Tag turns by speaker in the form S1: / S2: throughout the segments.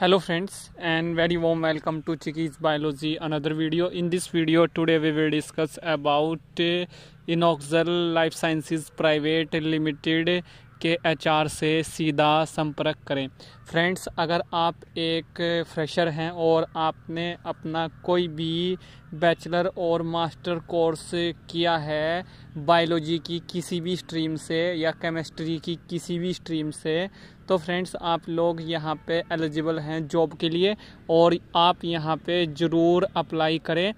S1: hello friends and very warm welcome to Chiki's biology another video in this video today we will discuss about Inoxel life sciences private limited के HR से सीधा संपर्क करें friends अगर आप एक fresher हैं और आपने अपना कोई भी बैचलर और मास्टर कोर्स किया है बायोलॉजी की किसी भी स्ट्रीम से या केमिस्ट्री की किसी भी स्ट्रीम से तो फ्रेंड्स आप लोग यहाँ पे एलिजिबल हैं जॉब के लिए और आप यहाँ पे ज़रूर अप्लाई करें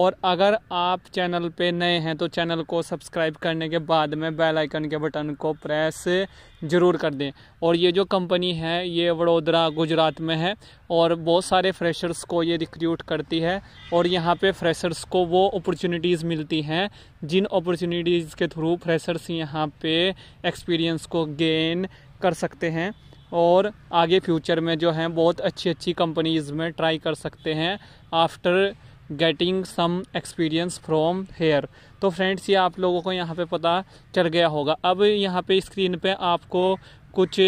S1: और अगर आप चैनल पे नए हैं तो चैनल को सब्सक्राइब करने के बाद में बेल आइकन के बटन को प्रेस ज़रूर कर दें और ये जो कंपनी है ये वडोदरा गुजरात में है और बहुत सारे फ्रेशर्स को ये रिक्रूट करती है और यहाँ पे फ्रेशर्स को वो अपॉर्चुनिटीज़ मिलती हैं जिन अपॉर्चुनिटीज़ के थ्रू फ्रेशर्स यहाँ पे एक्सपीरियंस को गेन कर सकते हैं और आगे फ्यूचर में जो हैं बहुत अच्छी अच्छी कंपनीज़ में ट्राई कर सकते हैं after getting some experience from here तो फ्रेंड्स ये आप लोगों को यहाँ पे पता चल गया होगा अब यहाँ पे स्क्रीन पे आपको कुछ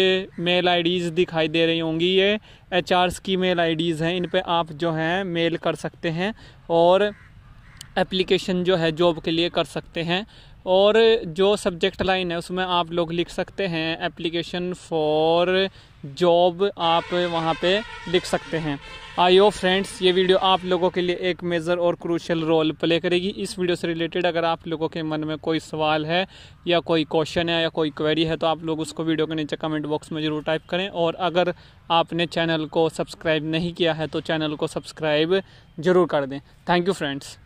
S1: मेल आईडीज़ दिखाई दे रही होंगी ये एच की मेल आईडीज़ हैं इन पे आप जो हैं मेल कर सकते हैं और एप्लीकेशन जो है जॉब के लिए कर सकते हैं और जो सब्जेक्ट लाइन है उसमें आप लोग लिख सकते हैं एप्लीकेशन फॉर जॉब आप वहाँ पे लिख सकते हैं आई ओ फ्रेंड्स ये वीडियो आप लोगों के लिए एक मेजर और क्रूशल रोल प्ले करेगी इस वीडियो से रिलेटेड अगर आप लोगों के मन में कोई सवाल है या कोई क्वेश्चन है या कोई क्वेरी है तो आप लोग उसको वीडियो के नीचे कमेंट बॉक्स में ज़रूर टाइप करें और अगर आपने चैनल को सब्सक्राइब नहीं किया है तो चैनल को सब्सक्राइब ज़रूर कर दें थैंक यू फ्रेंड्स